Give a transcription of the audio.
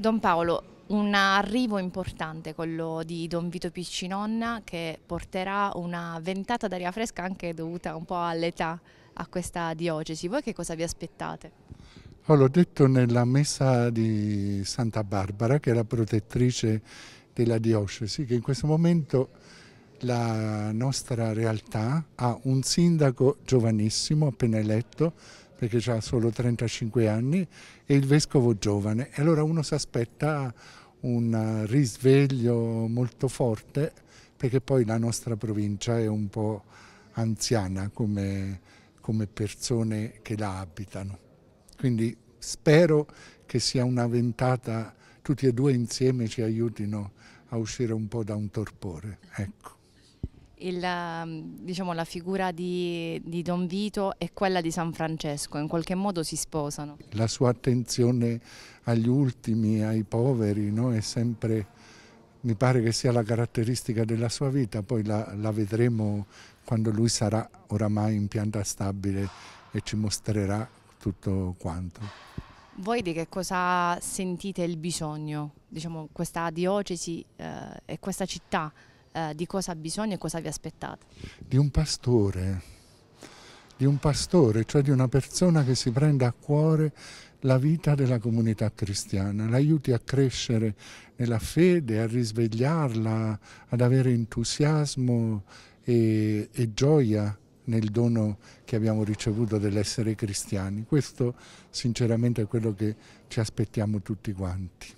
Don Paolo, un arrivo importante quello di Don Vito Piccinonna che porterà una ventata d'aria fresca anche dovuta un po' all'età a questa diocesi. Voi che cosa vi aspettate? Oh, L'ho detto nella messa di Santa Barbara, che è la protettrice della diocesi, che in questo momento la nostra realtà ha un sindaco giovanissimo, appena eletto, perché ha solo 35 anni, e il vescovo giovane. E allora uno si aspetta un risveglio molto forte perché poi la nostra provincia è un po' anziana come, come persone che la abitano. Quindi spero che sia una ventata, tutti e due insieme ci aiutino a uscire un po' da un torpore. Ecco il, ehm, diciamo, la figura di, di, Don Vito e quella di San Francesco, in qualche modo si sposano. La sua attenzione agli ultimi, ai poveri, no? è sempre, mi pare che sia la caratteristica della sua vita, poi la, la vedremo quando lui sarà oramai in pianta stabile e ci mostrerà tutto quanto. Voi di che cosa sentite il bisogno, diciamo, questa diocesi eh, e questa città eh, di cosa ha bisogno e cosa vi aspettate? Di un pastore, di un pastore, cioè di una persona che si prenda a cuore la vita della comunità cristiana, l'aiuti a crescere nella fede, a risvegliarla, ad avere entusiasmo e, e gioia nel dono che abbiamo ricevuto dell'essere cristiani. Questo sinceramente è quello che ci aspettiamo tutti quanti.